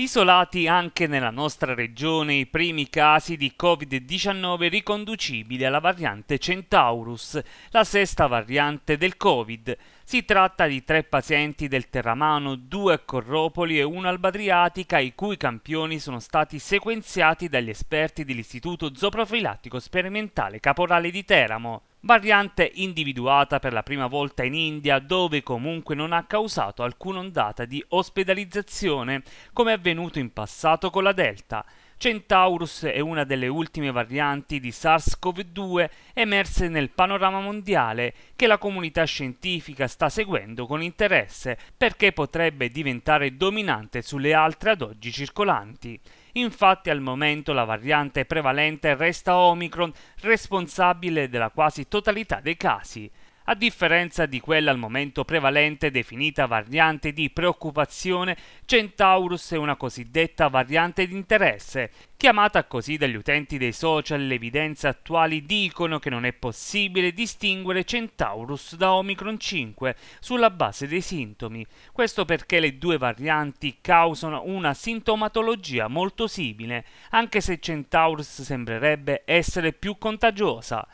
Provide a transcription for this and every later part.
Isolati anche nella nostra regione i primi casi di Covid-19 riconducibili alla variante Centaurus, la sesta variante del Covid. Si tratta di tre pazienti del Terramano, due a Corropoli e uno al Badriatica, i cui campioni sono stati sequenziati dagli esperti dell'Istituto Zooprofilattico Sperimentale Caporale di Teramo variante individuata per la prima volta in India dove comunque non ha causato alcuna ondata di ospedalizzazione come avvenuto in passato con la Delta Centaurus è una delle ultime varianti di SARS-CoV-2 emerse nel panorama mondiale che la comunità scientifica sta seguendo con interesse perché potrebbe diventare dominante sulle altre ad oggi circolanti. Infatti al momento la variante prevalente resta Omicron, responsabile della quasi totalità dei casi a differenza di quella al momento prevalente definita variante di preoccupazione, Centaurus è una cosiddetta variante di interesse, Chiamata così dagli utenti dei social, le evidenze attuali dicono che non è possibile distinguere Centaurus da Omicron 5 sulla base dei sintomi. Questo perché le due varianti causano una sintomatologia molto simile, anche se Centaurus sembrerebbe essere più contagiosa.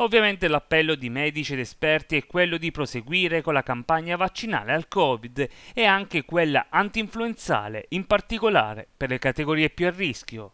Ovviamente l'appello di medici ed esperti è quello di proseguire con la campagna vaccinale al Covid e anche quella anti-influenzale, in particolare per le categorie più a rischio.